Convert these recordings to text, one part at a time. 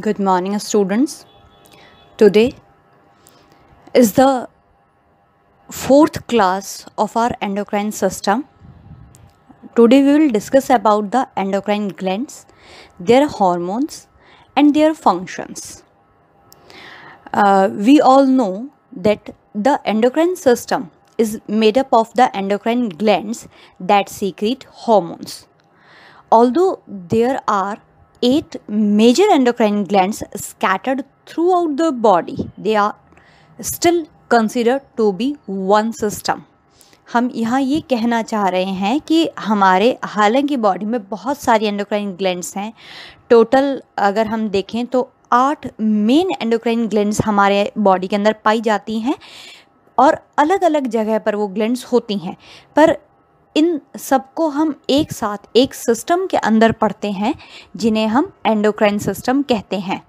Good morning, students. Today is the fourth class of our endocrine system. Today we will discuss about the endocrine glands, their hormones and their functions. Uh, we all know that the endocrine system is made up of the endocrine glands that secrete hormones. Although there are eight major endocrine glands scattered throughout the body. They are still considered to be one system. हम यहाँ ये कहना चाह रहे हैं कि हमारे हालांकि बॉडी में बहुत सारी एंडोक्राइन ग्लैंड्स हैं टोटल अगर हम देखें तो आठ मेन एंडोक्राइन ग्लैंड्स हमारे बॉडी के अंदर पाई जाती हैं और अलग अलग जगह पर वो ग्लैंड्स होती हैं पर इन सबको हम एक साथ एक सिस्टम के अंदर पढ़ते हैं जिन्हें हम एंडोक्राइन सिस्टम कहते हैं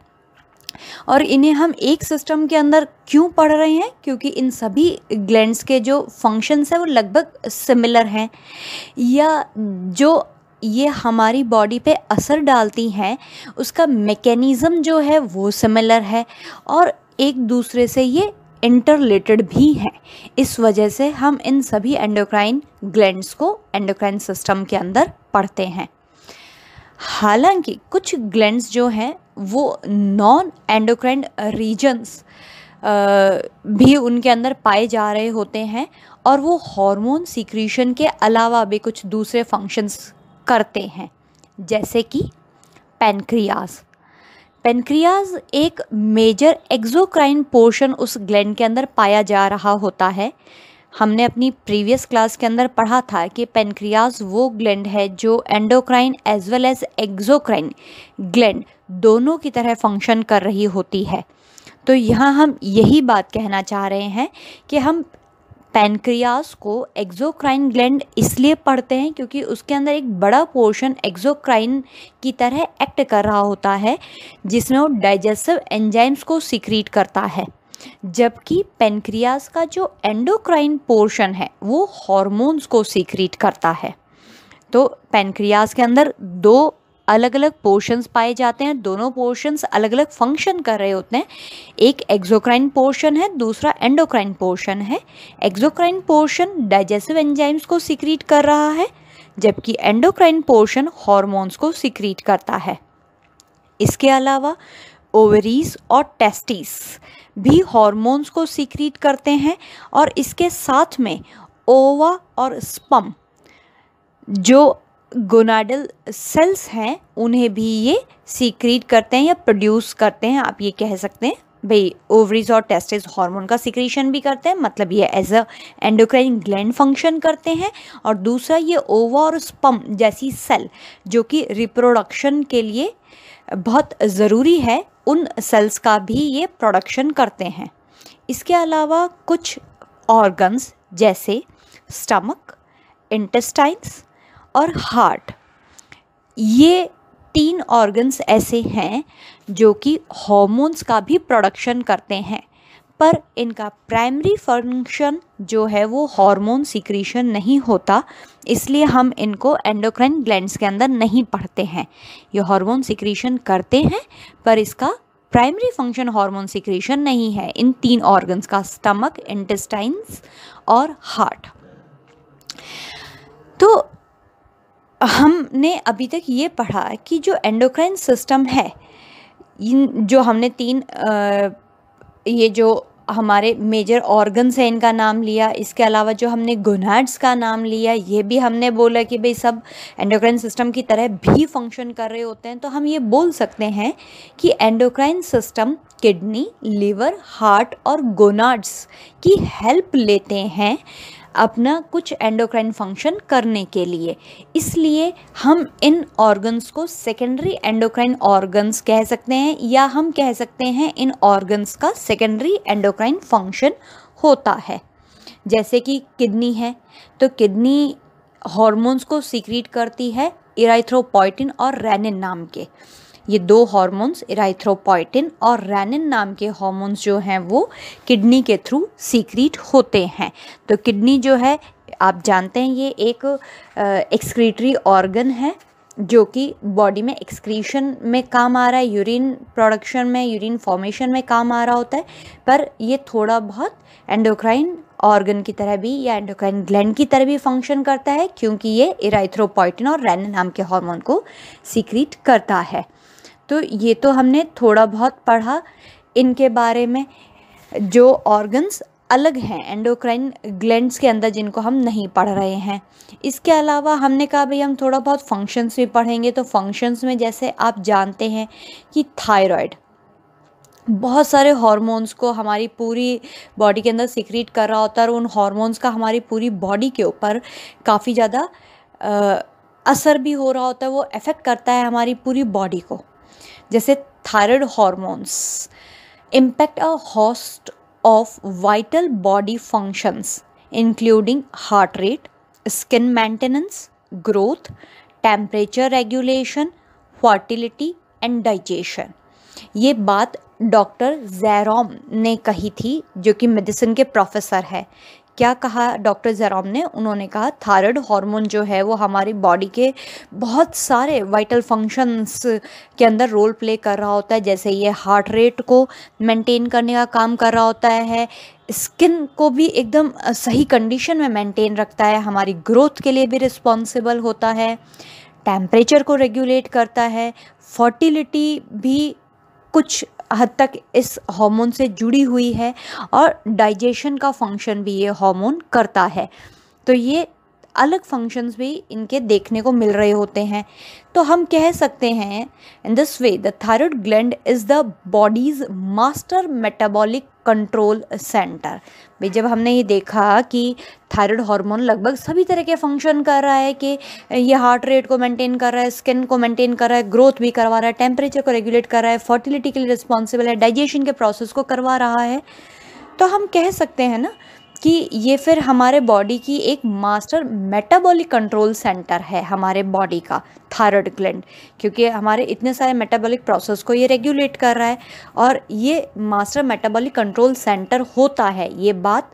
और इन्हें हम एक सिस्टम के अंदर क्यों पढ़ रहे हैं क्योंकि इन सभी ग्लैंड्स के जो फंक्शंस हैं वो लगभग सिमिलर हैं या जो ये हमारी बॉडी पे असर डालती हैं उसका मैकेनिज़म जो है वो सिमिलर है और एक दूसरे से ये इंटरलेटेड भी हैं इस वजह से हम इन सभी एंडोक्राइन ग्लैंड्स को एंडोक्राइन सिस्टम के अंदर पढ़ते हैं हालांकि कुछ ग्लैंड्स जो हैं वो नॉन एंडोक्राइन रीजन्स भी उनके अंदर पाए जा रहे होते हैं और वो हार्मोन सीक्रीशन के अलावा भी कुछ दूसरे फंक्शंस करते हैं जैसे कि पैनक्रियाज़ पेनक्रियाज एक मेजर एक्जोक्राइन पोर्शन उस ग्लैंड के अंदर पाया जा रहा होता है हमने अपनी प्रीवियस क्लास के अंदर पढ़ा था कि पेनक्रियाज वो ग्लैंड है जो endocrine as well as exocrine gland दोनों की तरह फंक्शन कर रही होती है तो यहाँ हम यही बात कहना चाह रहे हैं कि हम पैनक्रियास को एक्जोक्राइन ग्लैंड इसलिए पढ़ते हैं क्योंकि उसके अंदर एक बड़ा पोर्शन एक्जोक्राइन की तरह एक्ट कर रहा होता है जिसमें वो डाइजेस्टिव एंजाइम्स को सिक्रीट करता है जबकि पेनक्रियास का जो एंडोक्राइन पोर्शन है वो हॉर्मोन्स को सीक्रेट करता है तो पेनक्रियास के अंदर दो अलग अलग पोर्शंस पाए जाते हैं दोनों पोर्शंस अलग अलग फंक्शन कर रहे होते हैं एक एक्जोक्राइन पोर्शन है दूसरा एंडोक्राइन पोर्शन है एक्जोक्राइन पोर्शन डाइजेस्टिव एंजाइम्स को सिक्रीट कर रहा है जबकि एंडोक्राइन पोर्शन हॉर्मोन्स को सिक्रीट करता है इसके अलावा ओवरीज और टेस्टिस भी हॉर्मोन्स को सिक्रीट करते हैं और इसके साथ में ओवा और स्पम जो गोनाडल सेल्स हैं उन्हें भी ये सीक्रेट करते हैं या प्रोड्यूस करते हैं आप ये कह सकते हैं भाई ओवरीज और टेस्टिस हार्मोन का सिक्रेशन भी करते हैं मतलब ये as a endocrine gland function करते हैं और दूसरा ये ओवा और स्पम जैसी सेल जो कि रिप्रोडक्शन के लिए बहुत ज़रूरी है उन सेल्स का भी ये प्रोडक्शन करते हैं इसके अलावा कुछ ऑर्गन्स जैसे स्टमक इंटेस्टाइन्स और हार्ट ये तीन ऑर्गन्स ऐसे हैं जो कि हॉर्मोन्स का भी प्रोडक्शन करते हैं पर इनका प्राइमरी फंक्शन जो है वो हार्मोन सिक्रीशन नहीं होता इसलिए हम इनको एंडोक्राइन ग्लैंड्स के अंदर नहीं पढ़ते हैं ये हार्मोन सिक्रीशन करते हैं पर इसका प्राइमरी फंक्शन हार्मोन सिक्रीशन नहीं है इन तीन ऑर्गन्स का स्टमक इंटेस्टाइन्स और हार्ट तो हमने अभी तक ये पढ़ा कि जो एंडोक्राइन सिस्टम है इन जो हमने तीन आ, ये जो हमारे मेजर ऑर्गन्स हैं इनका नाम लिया इसके अलावा जो हमने गोनाड्स का नाम लिया ये भी हमने बोला कि भाई सब एंडोक्राइन सिस्टम की तरह भी फंक्शन कर रहे होते हैं तो हम ये बोल सकते हैं कि endocrine system kidney liver heart और गोनाड्स की हेल्प लेते हैं अपना कुछ एंडोक्राइन फंक्शन करने के लिए इसलिए हम इन ऑर्गन्स को सेकेंडरी एंडोक्राइन ऑर्गन्स कह सकते हैं या हम कह सकते हैं इन ऑर्गन्स का सेकेंडरी एंडोक्राइन फंक्शन होता है जैसे कि किडनी है तो किडनी हॉर्मोन्स को सीक्रीट करती है इराइथ्रोपोइटिन और रेनिन नाम के ये दो हॉर्मोन्स इराइथ्रोपोइटिन और रैनिन नाम के हार्मोन्स जो हैं वो किडनी के थ्रू सीक्रीट होते हैं तो किडनी जो है आप जानते हैं ये एक एक्सक्रीटरी ऑर्गन है जो कि बॉडी में एक्सक्रीशन में काम आ रहा है यूरिन प्रोडक्शन में यूरिन फॉर्मेशन में काम आ रहा होता है पर ये थोड़ा बहुत एंडोक्राइन ऑर्गन की तरह भी या एंडोक्राइन ग्लैंड की तरह भी फंक्शन करता है क्योंकि ये इराइथ्रोपोइटिन और रैन नाम के हार्मोन को सीक्रीट करता है तो ये तो हमने थोड़ा बहुत पढ़ा इनके बारे में जो ऑर्गन्स अलग हैं एंडोक्राइन ग्लैंड्स के अंदर जिनको हम नहीं पढ़ रहे हैं इसके अलावा हमने कहा भाई हम थोड़ा बहुत फंक्शंस भी पढ़ेंगे तो फंक्शंस में जैसे आप जानते हैं कि थायराइड बहुत सारे हार्मोन्स को हमारी पूरी बॉडी के अंदर सिक्रीट कर रहा होता है और उन हार्मोन्स का हमारी पूरी बॉडी के ऊपर काफ़ी ज़्यादा असर भी हो रहा होता है वो इफ़ेक्ट करता है हमारी पूरी बॉडी को जैसे thyroid hormones impact a host of vital body functions including heart rate skin maintenance growth temperature regulation fertility and digestion ये बात डॉक्टर जैरोम ने कही थी जो कि मेडिसिन के प्रोफेसर है क्या कहा डॉक्टर जराम ने उन्होंने कहा थायरॉयड हार्मोन जो है वो हमारी बॉडी के बहुत सारे वाइटल फंक्शंस के अंदर रोल प्ले कर रहा होता है जैसे ये हार्ट रेट को मेंटेन करने का काम कर रहा होता है स्किन को भी एकदम सही कंडीशन में मेंटेन रखता है हमारी ग्रोथ के लिए भी रिस्पॉन्सिबल होता है टेम्परेचर को रेगुलेट करता है फर्टिलिटी भी कुछ हद तक इस हार्मोन से जुड़ी हुई है और डाइजेशन का फंक्शन भी ये हार्मोन करता है तो ये अलग फंक्शंस भी इनके देखने को मिल रहे होते हैं तो हम कह सकते हैं in this way the thyroid gland is the body's master metabolic control centre भाई जब हमने ये देखा कि थायरॉयड हार्मोन लगभग सभी तरह के फंक्शन कर रहा है कि ये हार्ट रेट को मेंटेन कर रहा है स्किन को मेंटेन कर रहा है ग्रोथ भी करवा रहा है टेम्परेचर को रेगुलेट कर रहा है फर्टिलिटी के लिए रिस्पॉन्सिबल है डाइजेशन के प्रोसेस को करवा रहा है तो हम कह सकते हैं ना कि ये फिर हमारे बॉडी की एक मास्टर मेटाबॉलिक कंट्रोल सेंटर है हमारे बॉडी का थायरॉयड ग्लैंड क्योंकि हमारे इतने सारे मेटाबॉलिक प्रोसेस को ये रेगुलेट कर रहा है और ये मास्टर मेटाबॉलिक कंट्रोल सेंटर होता है ये बात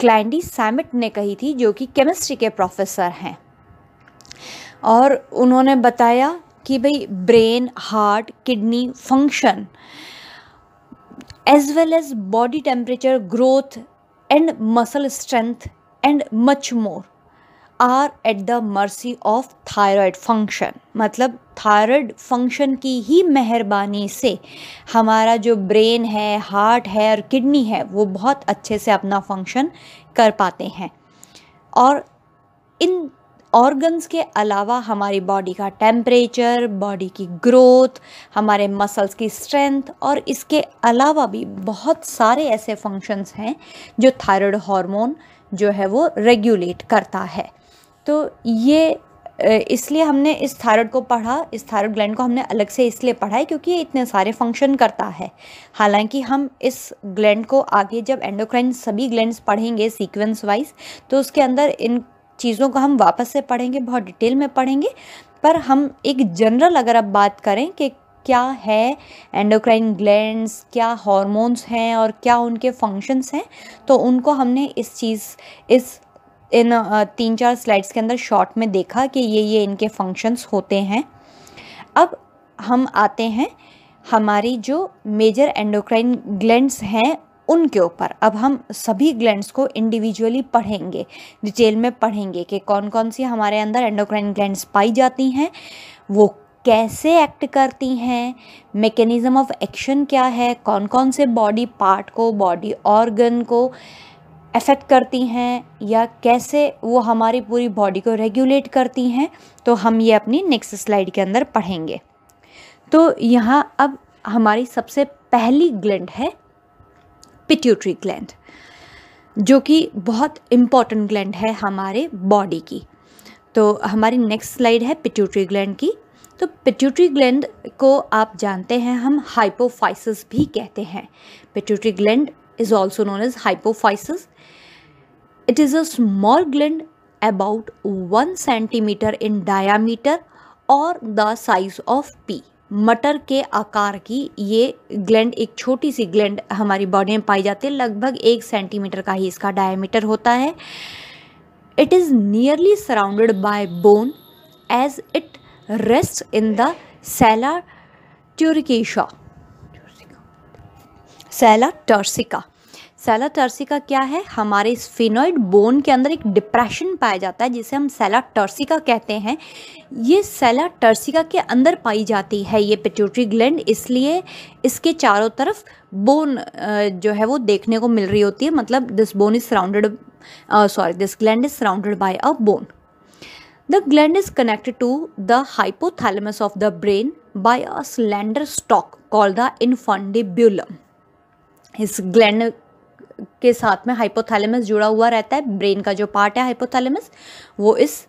क्लैंडी सैमिट ने कही थी जो कि केमिस्ट्री के प्रोफेसर हैं और उन्होंने बताया कि भाई brain heart kidney function as well as body temperature growth and muscle strength and much more are at the mercy of thyroid function मतलब थायराइड फंक्शन की ही मेहरबानी से हमारा जो ब्रेन है हार्ट है और किडनी है वो बहुत अच्छे से अपना फंक्शन कर पाते हैं और इन ऑर्गन्स के अलावा हमारी बॉडी का टेम्परेचर बॉडी की ग्रोथ हमारे मसल्स की स्ट्रेंथ और इसके अलावा भी बहुत सारे ऐसे फंक्शंस हैं जो थायराइड हार्मोन जो है वो रेगुलेट करता है तो ये इसलिए हमने इस थायराइड को पढ़ा इस थायराइड ग्लैंड को हमने अलग से इसलिए पढ़ा है क्योंकि ये इतने सारे फंक्शन करता है हालांकि हम इस ग्लैंड को आगे जब एंडोक्राइन सभी ग्लैंड्स पढ़ेंगे सीक्वेंस वाइज तो उसके अंदर इन चीज़ों को हम वापस से पढ़ेंगे बहुत डिटेल में पढ़ेंगे पर हम एक जनरल अगर आप बात करें कि क्या है एंडोक्राइन ग्लैंड्स क्या हॉर्मोन्स हैं और क्या उनके फंक्शंस हैं तो उनको हमने इस चीज़ इस इन तीन चार स्लाइड्स के अंदर शॉर्ट में देखा कि ये ये इनके फंक्शंस होते हैं अब हम आते हैं हमारी जो मेजर एंडोक्राइन ग्लैंड्स हैं उनके ऊपर अब हम सभी ग्लैंड्स को इंडिविजुअली पढ़ेंगे डिटेल में पढ़ेंगे कि कौन कौन सी हमारे अंदर एंडोक्राइन ग्लैंड्स पाई जाती हैं वो कैसे एक्ट करती हैं मेकेनिज़म ऑफ एक्शन क्या है कौन कौन से बॉडी पार्ट को बॉडी ऑर्गन को अफेक्ट करती हैं या कैसे वो हमारी पूरी बॉडी को रेगुलेट करती हैं तो हम ये अपनी नेक्स्ट स्लाइड के अंदर पढ़ेंगे तो यहाँ अब हमारी सबसे पहली ग्लैंड है पिट्यूटरी ग्लैंड जो कि बहुत इम्पॉर्टेंट ग्लैंड है हमारे बॉडी की तो हमारी नेक्स्ट स्लाइड है पिट्यूटरी ग्लैंड की तो पिट्यूटरी ग्लैंड को आप जानते हैं हम हाइपोफाइसिस भी कहते हैं pituitary gland is also known as hypophysis it is a small gland about one centimetre in diameter और द साइज ऑफ पी मटर के आकार की ये ग्लैंड एक छोटी सी ग्लैंड हमारी बॉडी में पाई जाती है लगभग एक सेंटीमीटर का ही इसका डायमीटर होता है it is nearly surrounded by bone as it rest in the sella turcica sella turcica sella turcica क्या है हमारे स्फिनोइड बोन के अंदर एक डिप्रेशन पाया जाता है जिसे हम सेलाटर्सिका कहते हैं ये सेलाटर्सिका के अंदर पाई जाती है ये पिट्यूटरी ग्लैंड इसलिए इसके चारों तरफ बोन जो है वो देखने को मिल रही होती है मतलब this bone is surrounded sorry this gland is surrounded by a bone the gland is connected to the hypothalamus of the brain by a slender stalk called the infundibulum इस ग्लैंड के साथ में हाइपोथैलेमस जुड़ा हुआ रहता है brain का जो पार्ट है हाइपोथैलेमस वो इस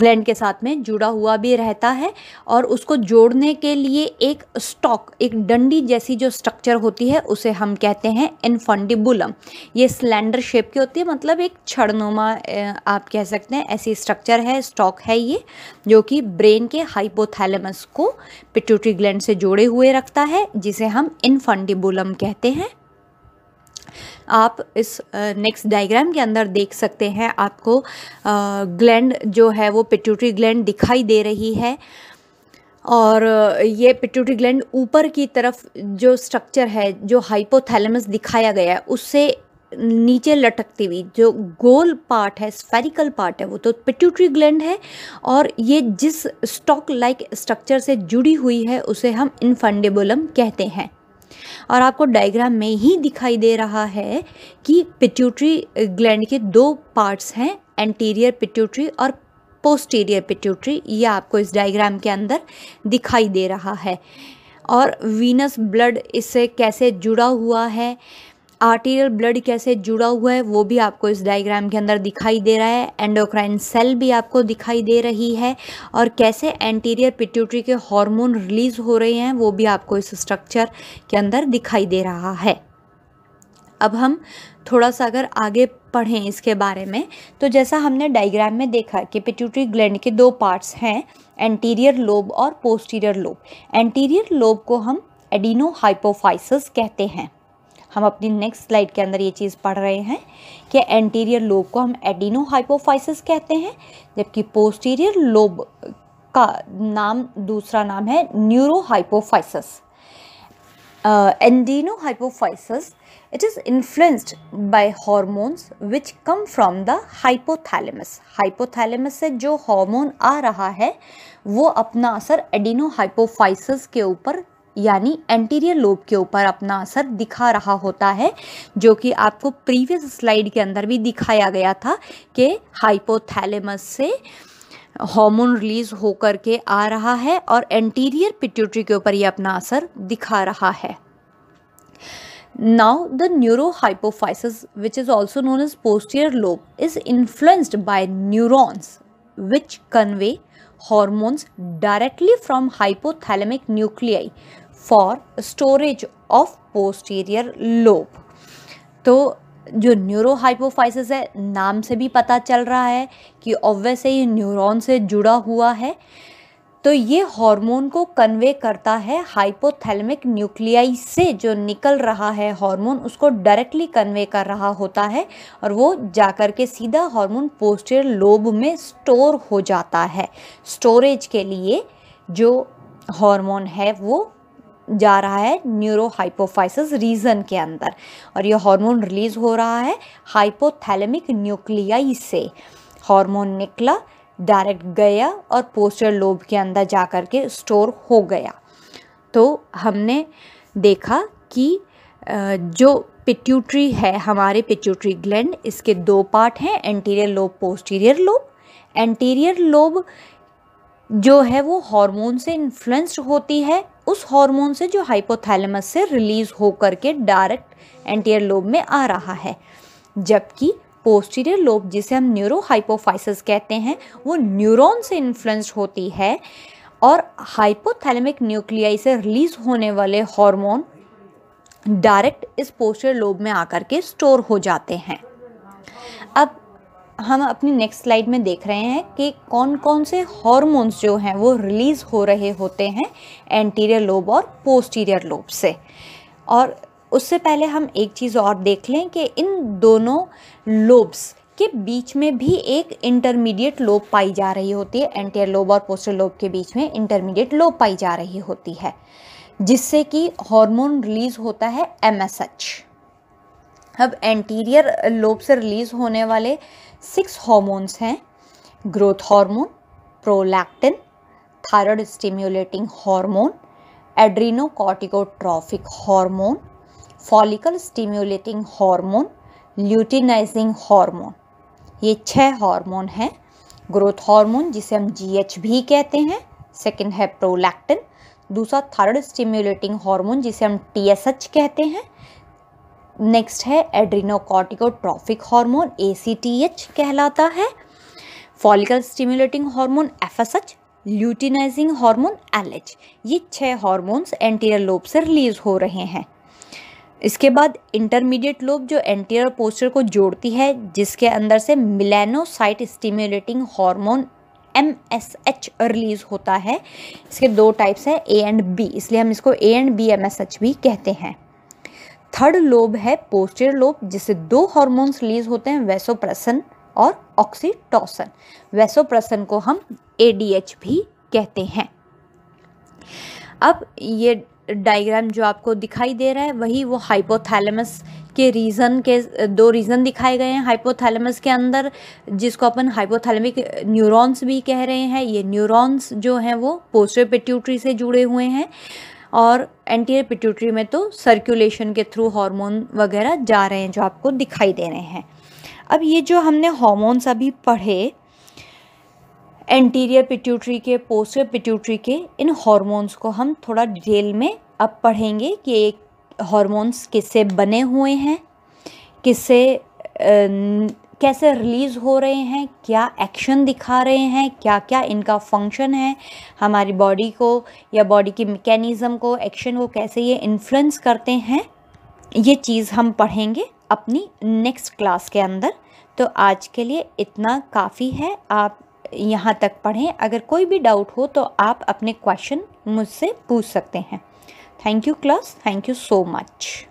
ग्लैंड के साथ में जुड़ा हुआ भी रहता है और उसको जोड़ने के लिए एक स्टॉक एक डंडी जैसी जो स्ट्रक्चर होती है उसे हम कहते हैं इनफंडिबुलम ये सिलेंडर शेप की होती है मतलब एक छड़नुमा आप कह सकते हैं ऐसी स्ट्रक्चर है स्टॉक है ये जो कि ब्रेन के हाइपोथैलेमस को पिट्यूटरी ग्लैंड से जोड़े हुए रखता है जिसे हम इनफंडिबुलम कहते हैं आप इस नेक्स्ट डायग्राम के अंदर देख सकते हैं आपको ग्लैंड जो है वो पिट्यूटरी ग्लैंड दिखाई दे रही है और ये पिट्यूटरी ग्लैंड ऊपर की तरफ जो स्ट्रक्चर है जो हाइपोथैलेमस दिखाया गया है उससे नीचे लटकती हुई जो गोल पार्ट है स्फेरिकल पार्ट है वो तो पिट्यूटरी ग्लैंड है और ये जिस स्टॉक लाइक स्ट्रक्चर से जुड़ी हुई है उसे हम इनफंडेबुलम कहते हैं और आपको डायग्राम में ही दिखाई दे रहा है कि पिट्यूटरी ग्लैंड के दो पार्ट्स हैं एंटीरियर पिट्यूटरी और पोस्टीरियर पिट्यूटरी ये आपको इस डायग्राम के अंदर दिखाई दे रहा है और वीनस ब्लड इससे कैसे जुड़ा हुआ है आर्टीरियल ब्लड कैसे जुड़ा हुआ है वो भी आपको इस डायग्राम के अंदर दिखाई दे रहा है एंडोक्राइन सेल भी आपको दिखाई दे रही है और कैसे एंटीरियर पिट्यूटरी के हार्मोन रिलीज हो रहे हैं वो भी आपको इस स्ट्रक्चर के अंदर दिखाई दे रहा है अब हम थोड़ा सा अगर आगे पढ़ें इसके बारे में तो जैसा हमने डायग्राम में देखा कि पिट्यूटरी ग्लैंड के दो पार्ट्स हैं एंटीरियर लोब और पोस्टीरियर लोब एंटीरियर लोब को हम एडिनो हाइपोफाइसिस कहते हैं हम अपनी नेक्स्ट स्लाइड के अंदर ये चीज़ पढ़ रहे हैं कि एंटीरियर लोब को हम एडिनो हाइपोफाइसिस कहते हैं जबकि पोस्टीरियर लोब का नाम दूसरा नाम है neurohypophysis adenohypophysis it is influenced by hormones which come from the hypothalamus hypothalamus से जो हार्मोन आ रहा है वो अपना असर एडिनो हाइपोफाइसिस के ऊपर यानी एंटीरियर लोब के ऊपर अपना असर दिखा रहा होता है जो कि आपको प्रीवियस स्लाइड के अंदर भी दिखाया गया था कि हाइपोथैलेमस से हार्मोन रिलीज होकर के आ रहा है और एंटीरियर पिट्यूटरी के ऊपर ये अपना असर दिखा रहा है now the neurohypophysis which is also known as posterior lobe is influenced by neurons which convey hormones directly from hypothalamic nuclei for storage of posterior lobe तो जो न्यूरो हाइपोफाइसिस है नाम से भी पता चल रहा है कि ऑब्वियस ये न्यूरॉन से जुड़ा हुआ है तो ये हार्मोन को कन्वे करता है हाइपोथैलेमिक न्यूक्लियाई से जो निकल रहा है हार्मोन उसको डायरेक्टली कन्वे कर रहा होता है और वो जाकर के सीधा हार्मोन पोस्टर लोब में स्टोर हो जाता है स्टोरेज के लिए जो हार्मोन है वो जा रहा है न्यूरो हाइपोफाइसिस रीजन के अंदर और यह हार्मोन रिलीज हो रहा है हाइपोथैलेमिक न्यूक्लियाई से हार्मोन निकला डायरेक्ट गया और पोस्टर लोब के अंदर जा कर के स्टोर हो गया तो हमने देखा कि जो पिट्यूटरी है हमारे पिट्यूटरी ग्लैंड इसके दो पार्ट हैं anterior lobe posterior lobe anterior lobe जो है वो हार्मोन से इन्फ्लुएंस्ड होती है उस हार्मोन से जो हाइपोथैलेमस से रिलीज होकर के डायरेक्ट एंटीरियर लोब में आ रहा है जबकि पोस्टीरियर लोब जिसे हम न्यूरो हाइपोफाइसिस कहते हैं वो न्यूरॉन से इन्फ्लुएंस्ड होती है और हाइपोथैलेमिक न्यूक्लियाई से रिलीज होने वाले हार्मोन डायरेक्ट इस पोस्टर लोब में आकर के स्टोर हो जाते हैं अब हम अपनी नेक्स्ट स्लाइड में देख रहे हैं कि कौन कौन से हॉर्मोन्स जो हैं वो रिलीज़ हो रहे होते हैं एंटीरियर लोब और पोस्टीरियर लोब से और उससे पहले हम एक चीज़ और देख लें कि इन दोनों लोब्स के बीच में भी एक इंटरमीडिएट लोब पाई जा रही होती है एंटीरियर लोब और पोस्टर लोब के बीच में इंटरमीडिएट लोब पाई जा रही होती है जिससे कि हार्मोन रिलीज़ होता है एम अब एंटीरियर लोब से रिलीज़ होने वाले सिक्स हॉर्मोन्स हैं growth hormone prolactin thyroid stimulating hormone adrenocorticotropic hormone follicle stimulating hormone luteinizing hormone ये छह हार्मोन हैं ग्रोथ हार्मोन जिसे हम जीएच भी कहते हैं सेकंड है प्रोलैक्टिन दूसरा थायरॉयड स्टिम्युलेटिंग हार्मोन जिसे हम टीएसएच कहते हैं नेक्स्ट है एड्रीनोकॉटिकोट्रॉफिक हार्मोन ए कहलाता है follicle stimulating hormone F luteinizing hormone L ये छह हार्मोन्स एंटीरियर लोब से रिलीज हो रहे हैं इसके बाद इंटरमीडिएट लोब जो एंटीरियर पोस्टर को जोड़ती है जिसके अंदर से melanocyte stimulating hormone M S H release होता है इसके दो टाइप्स हैं ए एंड बी इसलिए हम इसको A and B M S H भी कहते हैं थर्ड लोब है पोस्टर लोब जिससे दो हार्मोन्स रिलीज होते हैं वैसोप्रसन और ऑक्सीटोसन वैसोप्रसन को हम ए भी कहते हैं अब ये डायग्राम जो आपको दिखाई दे रहा है वही वो हाइपोथैलेमस के रीज़न के दो रीज़न दिखाए गए हैं हाइपोथैलेमस के अंदर जिसको अपन हाइपोथैलेमिक न्यूरॉन्स भी कह रहे हैं ये न्यूरॉन्स जो हैं वो पोस्टर पेट्यूटरी से जुड़े हुए हैं और एंटीरियर पिट्यूटरी में तो सर्कुलेशन के थ्रू हार्मोन वगैरह जा रहे हैं जो आपको दिखाई दे रहे हैं अब ये जो हमने हार्मोन्स अभी पढ़े एंटीरियर पिट्यूटरी के पोस्टर पिट्यूटरी के इन हार्मोन्स को हम थोड़ा डिटेल में अब पढ़ेंगे कि एक हार्मोन्स किससे बने हुए हैं किससे कैसे रिलीज़ हो रहे हैं क्या एक्शन दिखा रहे हैं क्या क्या इनका फंक्शन है हमारी बॉडी को या बॉडी की मैकेनिज्म को एक्शन को कैसे ये इन्फ्लुएंस करते हैं ये चीज़ हम पढ़ेंगे अपनी नेक्स्ट क्लास के अंदर तो आज के लिए इतना काफ़ी है आप यहाँ तक पढ़ें अगर कोई भी डाउट हो तो आप अपने क्वेश्चन मुझसे पूछ सकते हैं thank you class thank you so much